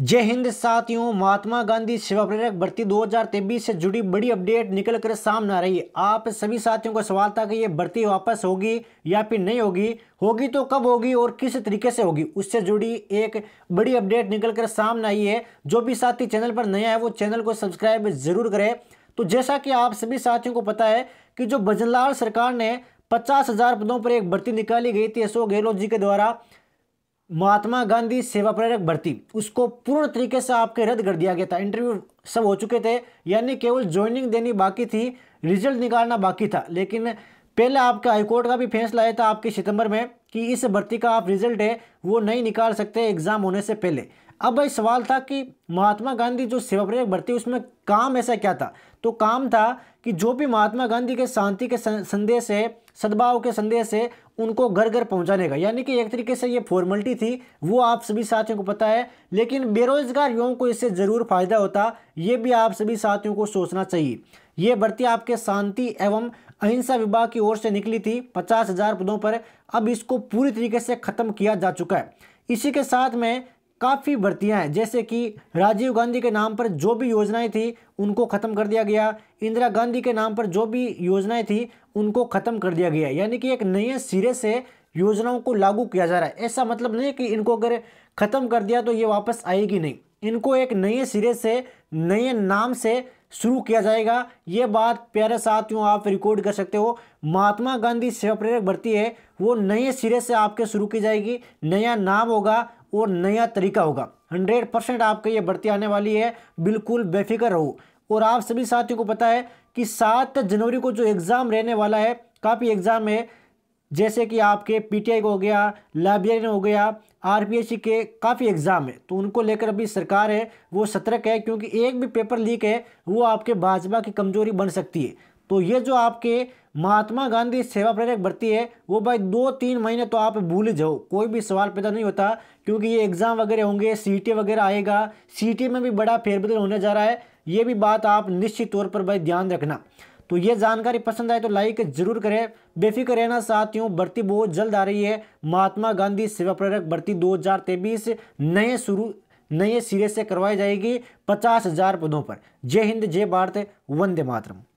जय हिंद साथियों महात्मा गांधी सेवा प्रेरक भर्ती 2023 से जुड़ी बड़ी अपडेट निकल कर सामने आ रही है आप सभी साथियों का सवाल था कि ये भर्ती वापस होगी या फिर नहीं होगी होगी तो कब होगी और किस तरीके से होगी उससे जुड़ी एक बड़ी अपडेट निकल कर सामने आई है जो भी साथी चैनल पर नया है वो चैनल को सब्सक्राइब जरूर करे तो जैसा कि आप सभी साथियों को पता है कि जो भजनलाल सरकार ने पचास हज़ार पदों पर एक भर्ती निकाली गई थी अशोक गहलोत जी के द्वारा महात्मा गांधी सेवा प्रेरक भर्ती उसको पूर्ण तरीके से आपके रद्द कर दिया गया था इंटरव्यू सब हो चुके थे यानी केवल ज्वाइनिंग देनी बाकी थी रिजल्ट निकालना बाकी था लेकिन पहले आपके हाईकोर्ट का भी फैसला आया था आपके सितंबर में कि इस भर्ती का आप रिजल्ट है वो नहीं निकाल सकते एग्ज़ाम होने से पहले अब भाई सवाल था कि महात्मा गांधी जो सेवा प्रेरक भर्ती उसमें काम ऐसा क्या था तो काम था कि जो भी महात्मा गांधी के शांति के संदेश है सद्भाव के संदेश है उनको घर घर पहुंचाने का यानी कि एक तरीके से ये फॉर्मेलिटी थी वो आप सभी साथियों को पता है लेकिन बेरोजगार युवाओं को इससे ज़रूर फायदा होता ये भी आप सभी साथियों को सोचना चाहिए ये भर्ती आपके शांति एवं अहिंसा विभाग की ओर से निकली थी पचास हजार पदों पर अब इसको पूरी तरीके से खत्म किया जा चुका है इसी के साथ में काफ़ी भर्तियाँ हैं जैसे कि राजीव गांधी के नाम पर जो भी योजनाएं थी उनको ख़त्म कर दिया गया इंदिरा गांधी के नाम पर जो भी योजनाएं थी उनको ख़त्म कर दिया गया यानी कि एक नए सिरे से योजनाओं को लागू किया जा रहा है ऐसा मतलब नहीं कि इनको अगर ख़त्म कर दिया तो ये वापस आएगी नहीं इनको एक नए सिरे से नए नाम से शुरू किया जाएगा ये बात प्यारे साथियों आप रिकॉर्ड कर सकते हो महात्मा गांधी सेवा प्रेरक भर्ती है वो नए सिरे से आपके शुरू की जाएगी नया नाम होगा और नया तरीका होगा हंड्रेड परसेंट आपके ये भर्ती आने वाली है बिल्कुल बेफिक्र रहो और आप सभी साथियों को पता है कि सात जनवरी को जो एग्ज़ाम रहने वाला है काफ़ी एग्ज़ाम है जैसे कि आपके पीटीआई हो गया लाइब्रेरियन हो गया आरपीएससी के काफ़ी एग्ज़ाम है तो उनको लेकर अभी सरकार है वो सतर्क है क्योंकि एक भी पेपर लीक है वो आपके भाजपा की कमजोरी बन सकती है तो ये जो आपके महात्मा गांधी सेवा प्रेरक भर्ती है वो भाई दो तीन महीने तो आप भूल जाओ कोई भी सवाल पैदा नहीं होता क्योंकि ये एग्ज़ाम वगैरह होंगे सी वगैरह आएगा सी में भी बड़ा फेरबदल होने जा रहा है ये भी बात आप निश्चित तौर पर भाई ध्यान रखना तो ये जानकारी पसंद आए तो लाइक जरूर करें बेफिक्र रहना साथियों भर्ती बहुत जल्द आ रही है महात्मा गांधी सेवा प्रेरक भर्ती 2023 नए शुरू नए सिरे से करवाई जाएगी पचास हजार पदों पर जय हिंद जय भारत वंदे मातरम